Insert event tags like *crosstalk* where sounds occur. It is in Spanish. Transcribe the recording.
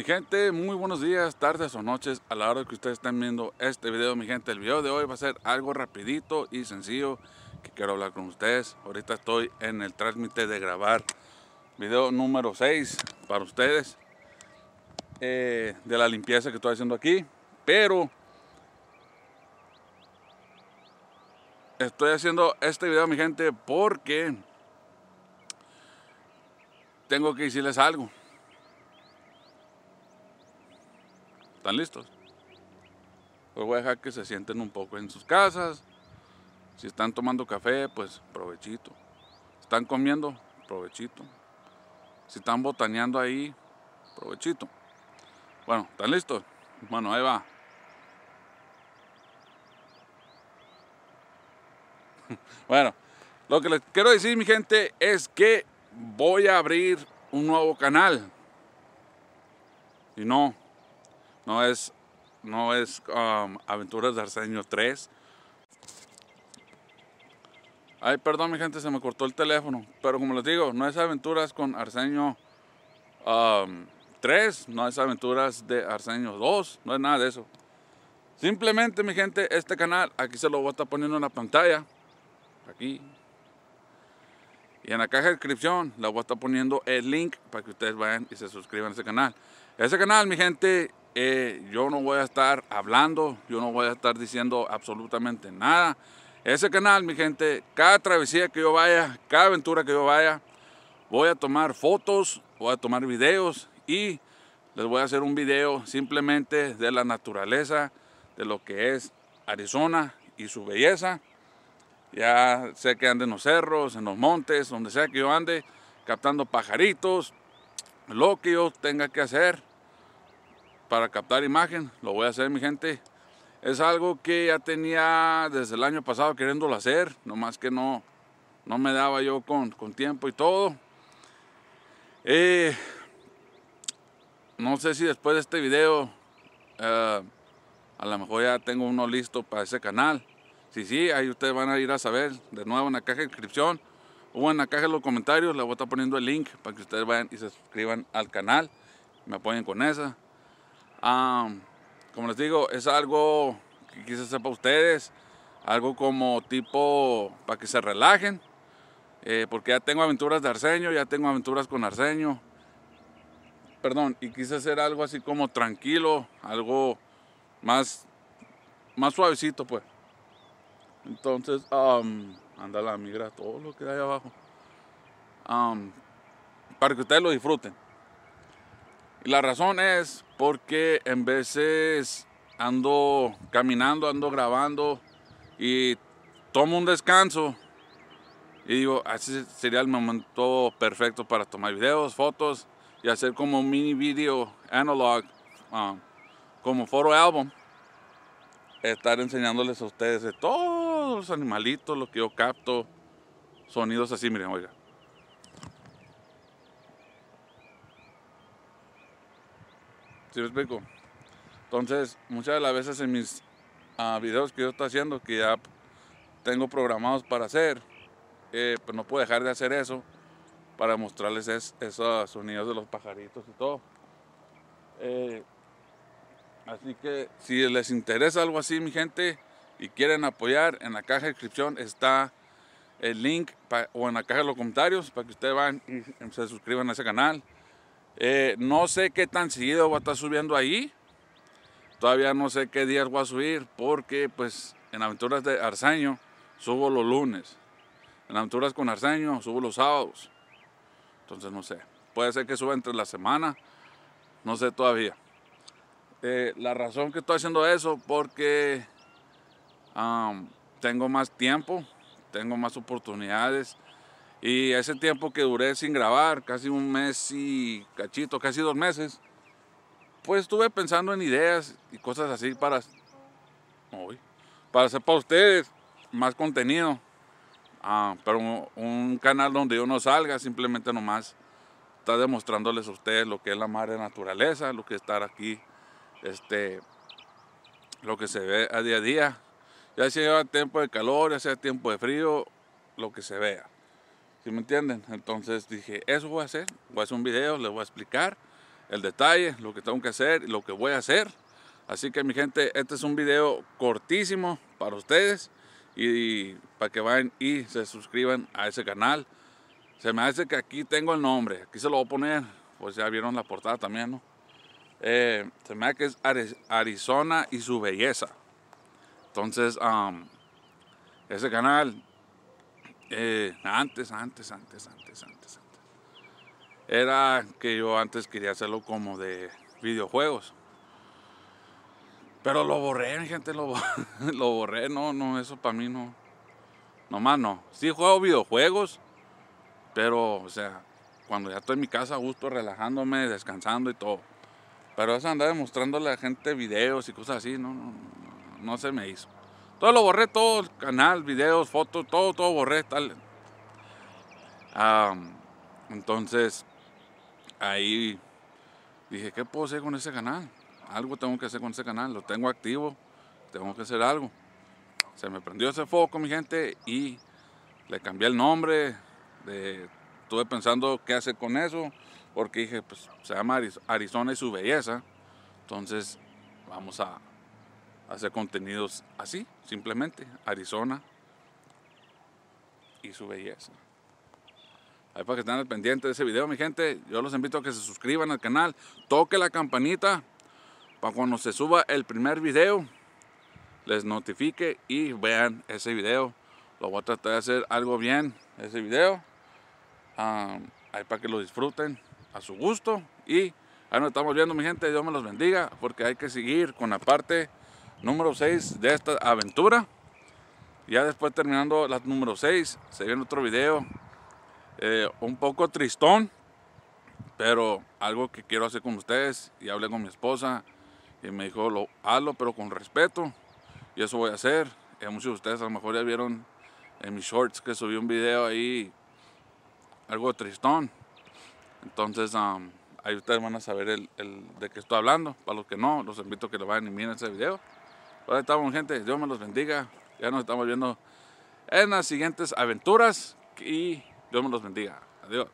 Mi gente, muy buenos días, tardes o noches a la hora que ustedes están viendo este video, mi gente. El video de hoy va a ser algo rapidito y sencillo que quiero hablar con ustedes. Ahorita estoy en el trámite de grabar video número 6 para ustedes eh, de la limpieza que estoy haciendo aquí. Pero estoy haciendo este video, mi gente, porque tengo que decirles algo ¿Están listos? Pues voy a dejar que se sienten un poco en sus casas. Si están tomando café, pues provechito. Están comiendo, provechito. Si están botaneando ahí, provechito. Bueno, ¿están listos? Bueno, ahí va. *laughs* Bueno, lo que les quiero decir, mi gente, es que voy a abrir un nuevo canal. Y no, no es, no es um, Aventuras de Arsenio 3. Ay, perdón mi gente, se me cortó el teléfono. Pero como les digo, no es Aventuras con Arsenio 3, um, no es Aventuras de Arsenio 2, no es nada de eso. Simplemente mi gente, este canal, aquí se lo voy a estar poniendo en la pantalla. Aquí, y en la caja de descripción la voy a estar poniendo el link para que ustedes vayan y se suscriban a ese canal. Ese canal, mi gente, eh, yo no voy a estar hablando, yo no voy a estar diciendo absolutamente nada. Ese canal, mi gente, cada travesía que yo vaya, cada aventura que yo vaya, voy a tomar fotos, voy a tomar videos y les voy a hacer un video simplemente de la naturaleza, de lo que es Arizona y su belleza. Ya sé que ande en los cerros, en los montes, donde sea que yo ande, captando pajaritos, lo que yo tenga que hacer para captar imagen, lo voy a hacer mi gente. Es algo que ya tenía desde el año pasado queriéndolo hacer, nomás que no, no me daba yo con, tiempo y todo. Eh, no sé si después de este video eh, a lo mejor ya tengo uno listo para ese canal. Si sí, sí, ahí ustedes van a ir a saber de nuevo en la caja de inscripción o en la caja de los comentarios. Les voy a estar poniendo el link para que ustedes vayan y se suscriban al canal. Me apoyen con esa. Ah, como les digo, es algo que quise hacer para ustedes, algo como tipo para que se relajen, eh, porque ya tengo aventuras de Arceño, ya tengo aventuras con Arceño perdón, y quise hacer algo así como tranquilo, algo más, más suavecito, pues. Entonces, anda um, la migra, todo lo que hay abajo, um, para que ustedes lo disfruten. Y La razón es porque en veces ando caminando, ando grabando y tomo un descanso y digo, así sería el momento perfecto para tomar videos, fotos y hacer como mini video analog, um, como photo álbum Estar enseñándoles a ustedes de todos los animalitos, lo que yo capto, sonidos así, miren, oiga. Si me explico? Entonces, muchas de las veces en mis ah, videos que yo estoy haciendo, que ya tengo programados para hacer, eh, pues no puedo dejar de hacer eso para mostrarles esos sonidos de los pajaritos y todo. Eh, así que si les interesa algo así, mi gente, y quieren apoyar, en la caja de descripción está el link o en la caja de los comentarios para que ustedes van y se suscriban a ese canal. Eh, no sé qué tan seguido va a estar subiendo ahí. Todavía no sé qué días voy a subir porque pues en Aventuras de Arzaño subo los lunes. En Aventuras con Arzaño subo los sábados. Entonces no sé. Puede ser que suba entre la semana. No sé todavía. Eh, la razón que estoy haciendo eso porque tengo más tiempo, tengo más oportunidades. Y ese tiempo que duré sin grabar, casi un mes y cachito, casi dos meses, pues estuve pensando en ideas y cosas así para, para hacer para ustedes más contenido. Ah, pero un, canal donde yo no salga, simplemente nomás está demostrándoles a ustedes lo que es la madre naturaleza, lo que es estar aquí, este, lo que se ve a día a día. Ya sea tiempo de calor, ya sea tiempo de frío, lo que se vea. ¿Sí me entienden? Entonces dije, eso voy a hacer. Voy a hacer un video, les voy a explicar el detalle, lo que tengo que hacer, y lo que voy a hacer. Así que mi gente, este es un video cortísimo para ustedes y, para que vayan y se suscriban a ese canal. Se me hace que aquí tengo el nombre, aquí se lo voy a poner, pues ya vieron la portada también, ¿no? Eh, se me hace que es Arizona y su belleza. Entonces, ese canal eh, antes, antes, antes, antes, antes, antes. Era que yo antes quería hacerlo como de videojuegos. Pero lo borré, gente, lo, *laughs* lo borré. No, no, eso para mí no. Nomás no. Sí juego videojuegos, pero, o sea, cuando ya estoy en mi casa gusto, relajándome, descansando y todo. Pero eso andar demostrándole a la gente videos y cosas así, no, no, no, no se me hizo. Todo lo borré, todo el canal, videos, fotos, todo, todo borré. Tal. entonces, ahí dije, ¿qué puedo hacer con ese canal? Algo tengo que hacer con ese canal, lo tengo activo, tengo que hacer algo. Se me prendió ese foco, mi gente, y le cambié el nombre. estuve pensando qué hacer con eso, porque dije, pues se llama Arizona y su belleza. Entonces, vamos a, hacer contenidos así, simplemente, Arizona y su belleza. Ahí para que estén al pendiente de ese video, mi gente, yo los invito a que se suscriban al canal, toque la campanita para cuando se suba el primer video, les notifique y vean ese video. Lo voy a tratar de hacer algo bien, ese video. ahí para que lo disfruten a su gusto y ahí nos estamos viendo mi gente, Dios me los bendiga porque hay que seguir con la parte número 6 de esta aventura. Ya después terminando la número 6, se viene otro video eh, un poco tristón, pero algo que quiero hacer con ustedes. Y hablé con mi esposa y me dijo, lo pero con respeto. Y eso voy a hacer. Eh, muchos de ustedes a lo mejor ya vieron en mis shorts que subí un video ahí, algo tristón. Entonces, um, ahí ustedes van a saber el, de qué estoy hablando. Para los que no, los invito a que lo vayan y miren ese video ahí estamos, gente. Dios me los bendiga. Ya nos estamos viendo en las siguientes aventuras y Dios me los bendiga. Adiós.